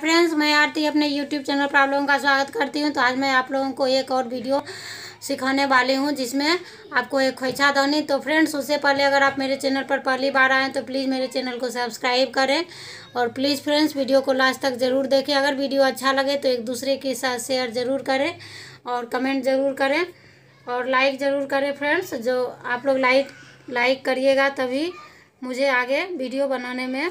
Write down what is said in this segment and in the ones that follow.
friends मैं आरती अपने YouTube channel पर आप लोगों का स्वागत करती हूँ तो आज मैं आप लोगों को एक और वीडियो सिखाने वाली हूँ जिसमें आपको एक खोइछा दानी तो फ्रेंड्स उससे पहले अगर आप मेरे चैनल पर पहली बार आएँ तो प्लीज़ मेरे चैनल को सब्सक्राइब करें और प्लीज़ फ्रेंड्स वीडियो को लास्ट तक ज़रूर देखें अगर वीडियो अच्छा लगे तो एक दूसरे के साथ शेयर ज़रूर करें और कमेंट ज़रूर करें और लाइक ज़रूर करें फ्रेंड्स जो आप लोग लाइक लाइक करिएगा तभी मुझे आगे वीडियो बनाने में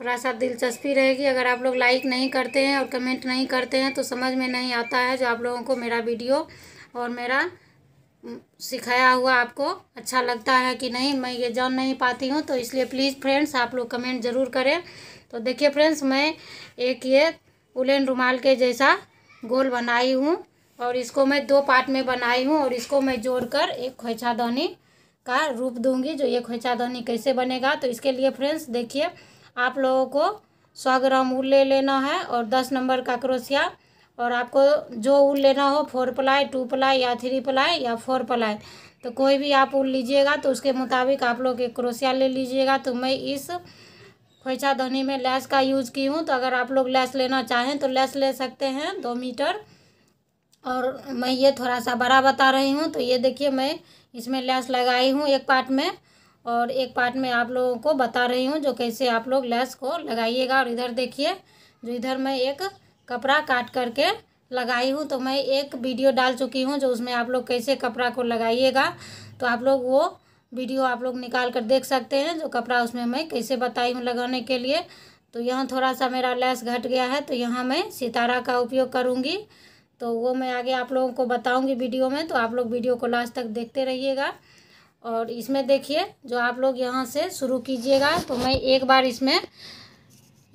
थोड़ा सा दिलचस्पी रहेगी अगर आप लोग लाइक नहीं करते हैं और कमेंट नहीं करते हैं तो समझ में नहीं आता है जो आप लोगों को मेरा वीडियो और मेरा सिखाया हुआ आपको अच्छा लगता है कि नहीं मैं ये जान नहीं पाती हूँ तो इसलिए प्लीज़ फ्रेंड्स आप लोग कमेंट ज़रूर करें तो देखिए फ्रेंड्स मैं एक ये उलेन रुमाल के जैसा गोल बनाई हूँ और इसको मैं दो पार्ट में बनाई हूँ और इसको मैं जोड़कर एक खोचा का रूप दूंगी जो ये खोचा कैसे बनेगा तो इसके लिए फ्रेंड्स देखिए आप लोगों को सौ ग्राम उल ले लेना है और दस नंबर का क्रोसिया और आपको जो उल लेना हो फोर प्लाई टू प्लाई या थ्री प्लाई या फोर प्लाई तो कोई भी आप उल लीजिएगा तो उसके मुताबिक आप लोग एक क्रोसिया ले लीजिएगा तो मैं इस खोचा धोनी में लैस का यूज़ की हूँ तो अगर आप लोग लैस लेना चाहें तो लैस ले सकते हैं दो मीटर और मैं ये थोड़ा सा बड़ा बता रही हूँ तो ये देखिए मैं इसमें लैस लगाई हूँ एक पार्ट में और एक पार्ट में आप लोगों को बता रही हूँ जो कैसे आप लोग लैस को लगाइएगा और इधर देखिए जो इधर मैं एक कपड़ा काट करके लगाई हूँ तो मैं एक वीडियो डाल चुकी हूँ जो उसमें आप लोग कैसे कपड़ा को लगाइएगा तो आप लोग वो वीडियो आप लोग निकाल कर देख सकते हैं जो कपड़ा उसमें मैं कैसे बताई हूँ लगाने के लिए तो यहाँ थोड़ा सा मेरा लैस घट गया है तो यहाँ मैं सितारा का उपयोग करूँगी तो वो मैं आगे आप लोगों को बताऊँगी वीडियो में तो आप लोग वीडियो को लास्ट तक देखते रहिएगा और इसमें देखिए जो आप लोग यहाँ से शुरू कीजिएगा तो मैं एक बार इसमें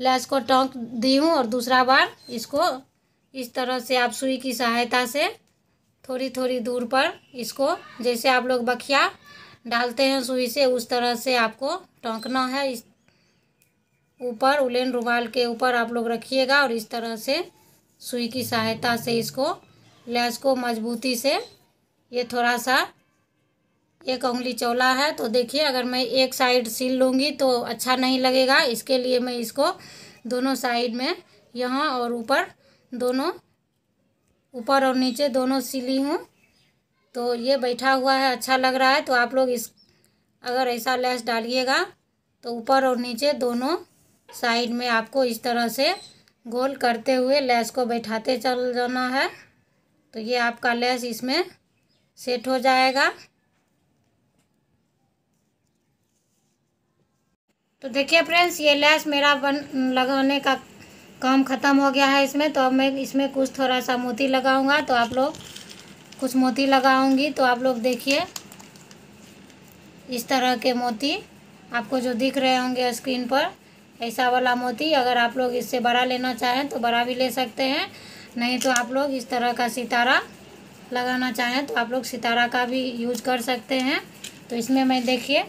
लैस को टोंक दी हूँ और दूसरा बार इसको इस तरह से आप सुई की सहायता से थोड़ी थोड़ी दूर पर इसको जैसे आप लोग बखिया डालते हैं सुई से उस तरह से आपको टोंकना है इस ऊपर उलेन रुमाल के ऊपर आप लोग रखिएगा और इस तरह से सुई की सहायता से इसको लैस को मजबूती से ये थोड़ा सा एक उंगली चौला है तो देखिए अगर मैं एक साइड सिल लूँगी तो अच्छा नहीं लगेगा इसके लिए मैं इसको दोनों साइड में यहाँ और ऊपर दोनों ऊपर और नीचे दोनों सिली हूँ तो ये बैठा हुआ है अच्छा लग रहा है तो आप लोग इस अगर ऐसा लेस डालिएगा तो ऊपर और नीचे दोनों साइड में आपको इस तरह से गोल करते हुए लेस को बैठाते चल जाना है तो ये आपका लेस इसमें सेट हो जाएगा तो देखिए फ्रेंड्स ये लैस मेरा बन लगाने का काम ख़त्म हो गया है इसमें तो अब मैं इसमें कुछ थोड़ा सा मोती लगाऊंगा तो आप लोग कुछ मोती लगाऊंगी तो आप लोग देखिए इस तरह के मोती आपको जो दिख रहे होंगे स्क्रीन पर ऐसा वाला मोती अगर आप लोग इससे बड़ा लेना चाहें तो बड़ा भी ले सकते हैं नहीं तो आप लोग इस तरह का सितारा लगाना चाहें तो आप लोग सितारा का भी यूज कर सकते हैं तो इसमें मैं देखिए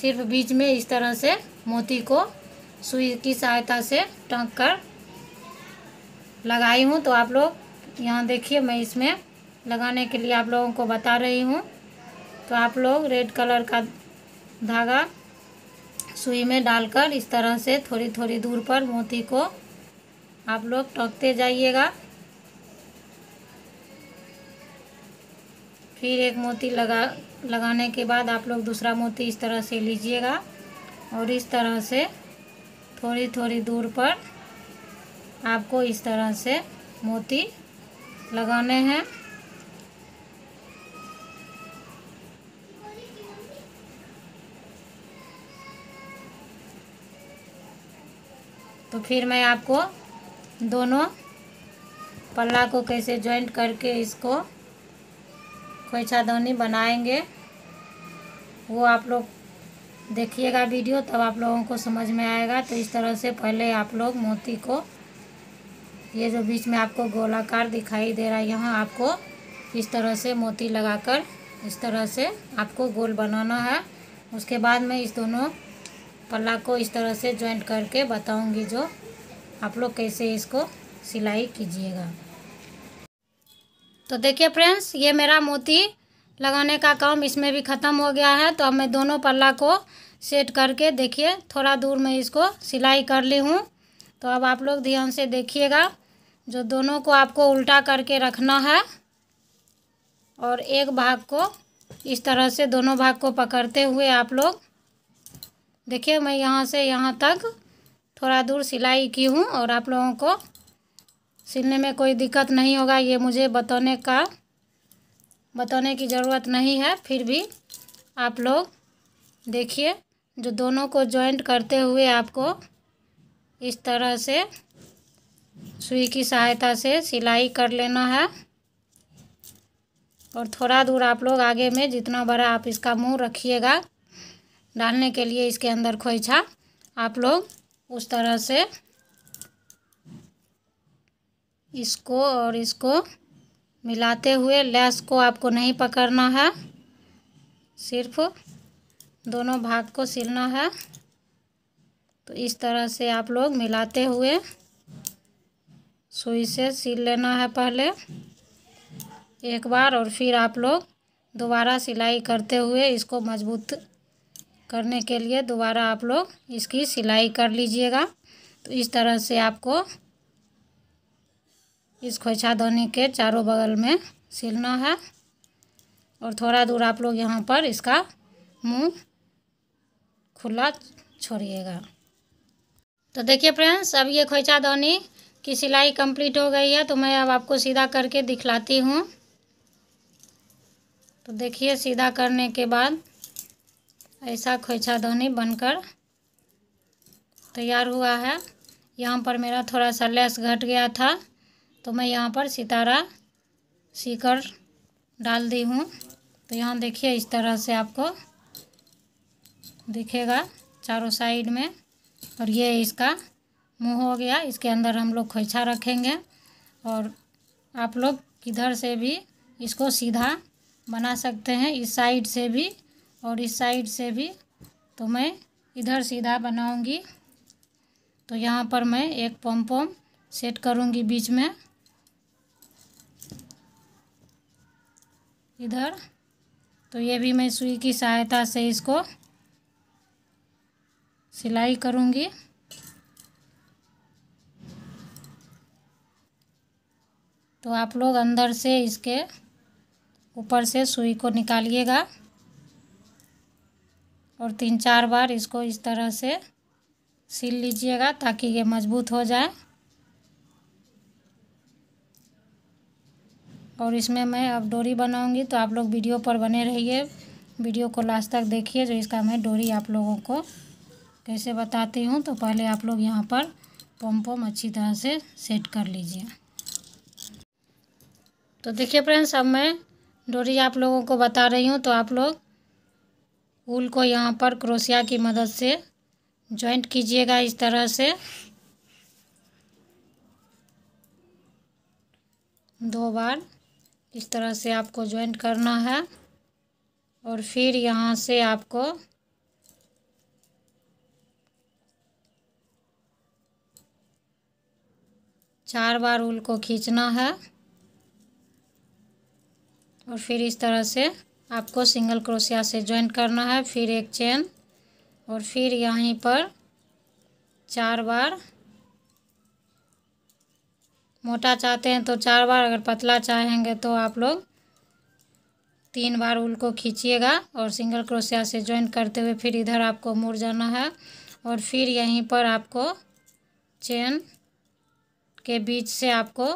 सिर्फ बीच में इस तरह से मोती को सुई की सहायता से टंक कर लगाई हूँ तो आप लोग यहाँ देखिए मैं इसमें लगाने के लिए आप लोगों को बता रही हूँ तो आप लोग रेड कलर का धागा सुई में डालकर इस तरह से थोड़ी थोड़ी दूर पर मोती को आप लोग टोकते जाइएगा फिर एक मोती लगा लगाने के बाद आप लोग दूसरा मोती इस तरह से लीजिएगा और इस तरह से थोड़ी थोड़ी दूर पर आपको इस तरह से मोती लगाने हैं तो फिर मैं आपको दोनों पल्ला को कैसे जॉइंट करके इसको कोई छादौनी बनाएंगे वो आप लोग देखिएगा वीडियो तब आप लोगों को समझ में आएगा तो इस तरह से पहले आप लोग मोती को ये जो बीच में आपको गोलाकार दिखाई दे रहा है यहाँ आपको इस तरह से मोती लगाकर इस तरह से आपको गोल बनाना है उसके बाद मैं इस दोनों पल्ला को इस तरह से ज्वाइंट करके बताऊंगी जो आप लोग कैसे इसको सिलाई कीजिएगा तो देखिए फ्रेंड्स ये मेरा मोती लगाने का काम इसमें भी ख़त्म हो गया है तो अब मैं दोनों पल्ला को सेट करके देखिए थोड़ा दूर मैं इसको सिलाई कर ली हूँ तो अब आप लोग ध्यान से देखिएगा जो दोनों को आपको उल्टा करके रखना है और एक भाग को इस तरह से दोनों भाग को पकड़ते हुए आप लोग देखिए मैं यहाँ से यहाँ तक थोड़ा दूर सिलाई की हूँ और आप लोगों को सिलने में कोई दिक्कत नहीं होगा ये मुझे बताने का बताने की ज़रूरत नहीं है फिर भी आप लोग देखिए जो दोनों को जॉइंट करते हुए आपको इस तरह से सुई की सहायता से सिलाई कर लेना है और थोड़ा दूर आप लोग आगे में जितना बड़ा आप इसका मुंह रखिएगा डालने के लिए इसके अंदर खोईछा आप लोग उस तरह से इसको और इसको मिलाते हुए लैस को आपको नहीं पकड़ना है सिर्फ दोनों भाग को सिलना है तो इस तरह से आप लोग मिलाते हुए सुई से सिल लेना है पहले एक बार और फिर आप लोग दोबारा सिलाई करते हुए इसको मजबूत करने के लिए दोबारा आप लोग इसकी सिलाई कर लीजिएगा तो इस तरह से आपको इस खोइछा दानी के चारों बगल में सिलना है और थोड़ा दूर आप लोग यहाँ पर इसका मुंह खुला छोड़िएगा तो देखिए फ्रेंड्स अब ये खोइचा दानी की सिलाई कंप्लीट हो गई है तो मैं अब आपको सीधा करके दिखलाती हूँ तो देखिए सीधा करने के बाद ऐसा खोइछा दानी बनकर तैयार हुआ है यहाँ पर मेरा थोड़ा सा लेस घट गया था तो मैं यहाँ पर सितारा सीकर डाल दी हूँ तो यहाँ देखिए इस तरह से आपको दिखेगा चारों साइड में और ये इसका मुंह हो गया इसके अंदर हम लोग खोइछा रखेंगे और आप लोग किधर से भी इसको सीधा बना सकते हैं इस साइड से भी और इस साइड से भी तो मैं इधर सीधा बनाऊंगी तो यहाँ पर मैं एक पम्पम सेट करूँगी बीच में इधर तो ये भी मैं सुई की सहायता से इसको सिलाई करूँगी तो आप लोग अंदर से इसके ऊपर से सुई को निकालिएगा और तीन चार बार इसको इस तरह से सिल लीजिएगा ताकि ये मजबूत हो जाए और इसमें मैं अब डोरी बनाऊंगी तो आप लोग वीडियो पर बने रहिए वीडियो को लास्ट तक देखिए जो इसका मैं डोरी आप लोगों को कैसे बताती हूँ तो पहले आप लोग यहाँ पर पम पम अच्छी तरह से सेट कर लीजिए तो देखिए फ्रेंड्स अब मैं डोरी आप लोगों को बता रही हूँ तो आप लोग ऊल को यहाँ पर क्रोशिया की मदद से जॉइंट कीजिएगा इस तरह से दो बार इस तरह से आपको ज्वाइंट करना है और फिर यहाँ से आपको चार बार उल को खींचना है और फिर इस तरह से आपको सिंगल क्रोशिया से ज्वाइंट करना है फिर एक चेन और फिर यहीं पर चार बार मोटा चाहते हैं तो चार बार अगर पतला चाहेंगे तो आप लोग तीन बार उल को खींचिएगा और सिंगल क्रोशिया से ज्वाइन करते हुए फिर इधर आपको मुड़ जाना है और फिर यहीं पर आपको चेन के बीच से आपको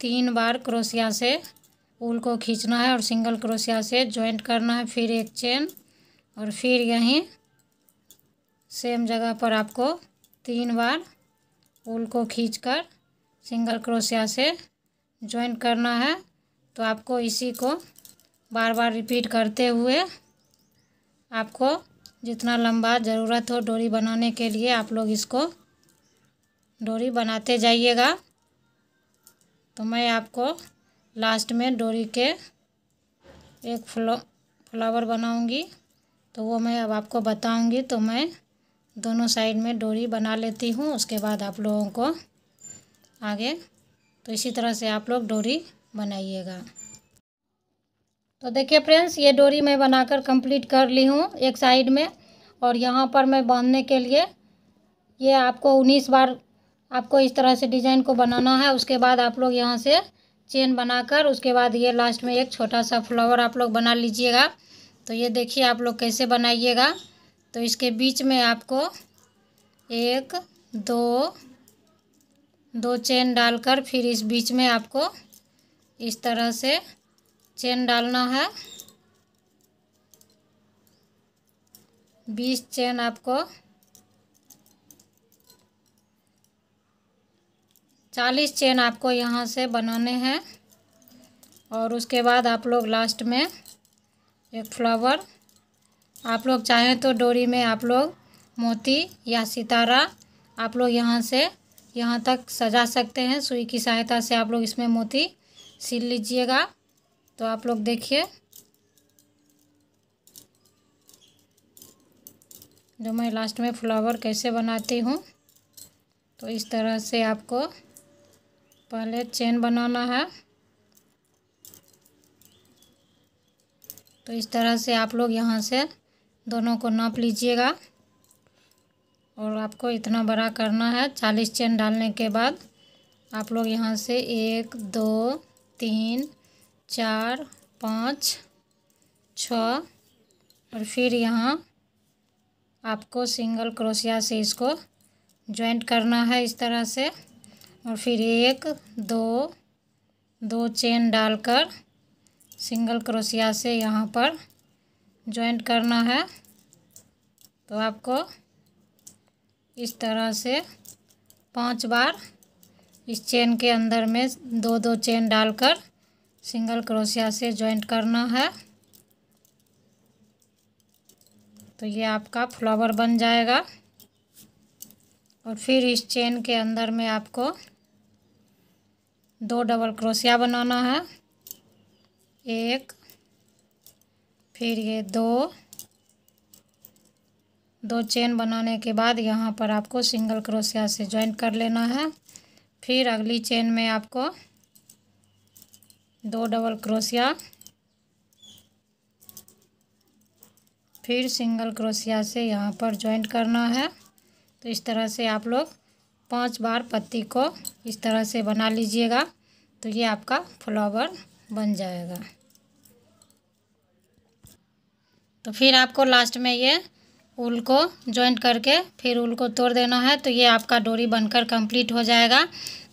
तीन बार क्रोशिया से उल को खींचना है और सिंगल क्रोशिया से ज्वाइंट करना है फिर एक चेन और फिर यहीं सेम जगह पर आपको तीन बार उल को खींचकर सिंगल क्रोशिया से ज्वाइन करना है तो आपको इसी को बार बार रिपीट करते हुए आपको जितना लंबा ज़रूरत हो डोरी बनाने के लिए आप लोग इसको डोरी बनाते जाइएगा तो मैं आपको लास्ट में डोरी के एक फ्लो फ्लावर बनाऊंगी तो वो मैं अब आपको बताऊंगी तो मैं दोनों साइड में डोरी बना लेती हूँ उसके बाद आप लोगों को आगे तो इसी तरह से आप लोग डोरी बनाइएगा तो देखिए फ्रेंड्स ये डोरी मैं बनाकर कंप्लीट कर ली हूँ एक साइड में और यहाँ पर मैं बांधने के लिए ये आपको उन्नीस बार आपको इस तरह से डिज़ाइन को बनाना है उसके बाद आप लोग यहाँ से चेन बनाकर उसके बाद ये लास्ट में एक छोटा सा फ्लावर आप लोग बना लीजिएगा तो ये देखिए आप लोग कैसे बनाइएगा तो इसके बीच में आपको एक दो दो चेन डालकर फिर इस बीच में आपको इस तरह से चेन डालना है बीस चेन आपको चालीस चेन आपको यहाँ से बनाने हैं और उसके बाद आप लोग लास्ट में एक फ्लावर आप लोग चाहें तो डोरी में आप लोग मोती या सितारा आप लोग यहाँ से यहाँ तक सजा सकते हैं सुई की सहायता से आप लोग इसमें मोती सिल लीजिएगा तो आप लोग देखिए जो मैं लास्ट में फ्लावर कैसे बनाती हूँ तो इस तरह से आपको पहले चेन बनाना है तो इस तरह से आप लोग यहाँ से दोनों को नाप लीजिएगा और आपको इतना बड़ा करना है चालीस चेन डालने के बाद आप लोग यहाँ से एक दो तीन चार पाँच छ और फिर यहाँ आपको सिंगल क्रोशिया से इसको जॉइंट करना है इस तरह से और फिर एक दो दो चेन डालकर सिंगल क्रोशिया से यहाँ पर जॉइंट करना है तो आपको इस तरह से पांच बार इस चेन के अंदर में दो दो चेन डालकर सिंगल क्रोशिया से जॉइंट करना है तो ये आपका फ्लावर बन जाएगा और फिर इस चेन के अंदर में आपको दो डबल क्रोशिया बनाना है एक फिर ये दो दो चेन बनाने के बाद यहाँ पर आपको सिंगल क्रोशिया से ज्वाइन कर लेना है फिर अगली चेन में आपको दो डबल क्रोशिया फिर सिंगल क्रोशिया से यहाँ पर ज्वाइन करना है तो इस तरह से आप लोग पांच बार पत्ती को इस तरह से बना लीजिएगा तो ये आपका फ्लावर बन जाएगा तो फिर आपको लास्ट में ये उल को जॉइंट करके फिर उल को तोड़ देना है तो ये आपका डोरी बनकर कंप्लीट हो जाएगा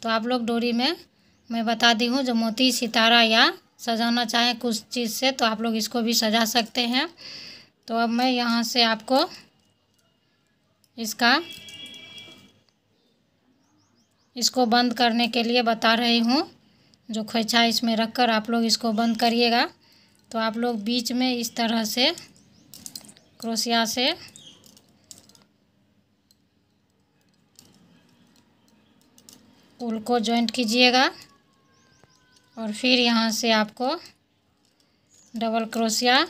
तो आप लोग डोरी में मैं बता दी हूँ जो मोती सितारा या सजाना चाहें कुछ चीज़ से तो आप लोग इसको भी सजा सकते हैं तो अब मैं यहाँ से आपको इसका इसको बंद करने के लिए बता रही हूँ जो खोइछा इसमें रखकर आप लोग इसको बंद करिएगा तो आप लोग बीच में इस तरह से क्रोशिया से उल को जॉइंट कीजिएगा और फिर यहाँ से आपको डबल क्रोशिया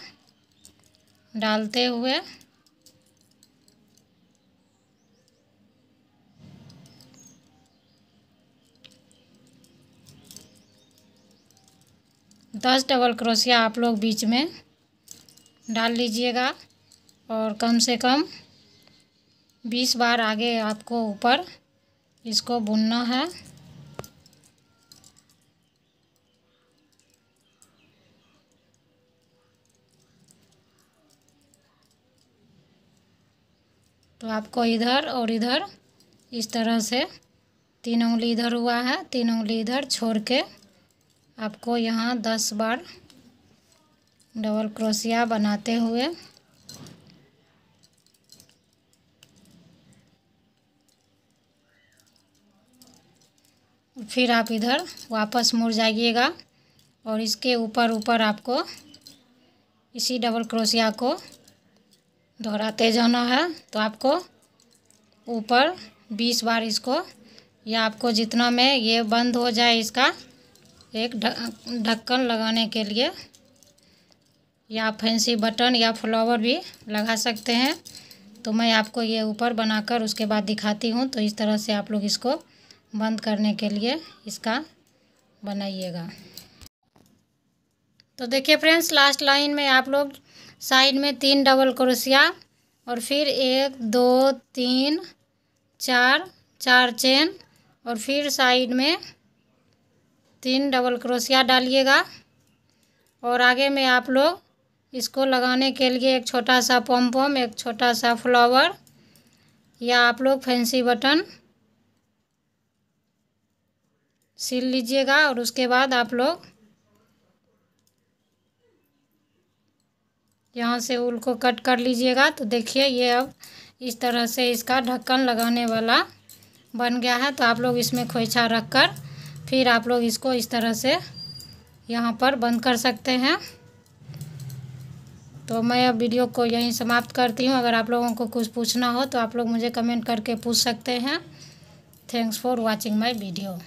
डालते हुए दस डबल क्रोशिया आप लोग बीच में डाल लीजिएगा और कम से कम बीस बार आगे आपको ऊपर इसको बुनना है तो आपको इधर और इधर इस तरह से तीन उंगली इधर हुआ है तीन उंगली इधर छोड़ के आपको यहाँ दस बार डबल क्रोसिया बनाते हुए फिर आप इधर वापस मुड़ जाइएगा और इसके ऊपर ऊपर आपको इसी डबल क्रोशिया को दोहराते जाना है तो आपको ऊपर बीस बार इसको या आपको जितना में ये बंद हो जाए इसका एक ढक्कन लगाने के लिए या फैंसी बटन या फ्लावर भी लगा सकते हैं तो मैं आपको ये ऊपर बनाकर उसके बाद दिखाती हूँ तो इस तरह से आप लोग इसको बंद करने के लिए इसका बनाइएगा तो देखिए फ्रेंड्स लास्ट लाइन में आप लोग साइड में तीन डबल क्रोशिया और फिर एक दो तीन चार चार चेन और फिर साइड में तीन डबल क्रोशिया डालिएगा और आगे में आप लोग इसको लगाने के लिए एक छोटा सा पम्पम एक छोटा सा फ्लावर या आप लोग फैंसी बटन सिल लीजिएगा और उसके बाद आप लोग यहाँ से उल को कट कर लीजिएगा तो देखिए ये अब इस तरह से इसका ढक्कन लगाने वाला बन गया है तो आप लोग इसमें खोइछा रख कर फिर आप लोग इसको इस तरह से यहाँ पर बंद कर सकते हैं तो मैं अब वीडियो को यहीं समाप्त करती हूँ अगर आप लोगों को कुछ पूछना हो तो आप लोग मुझे कमेंट करके पूछ सकते हैं thanks for watching my video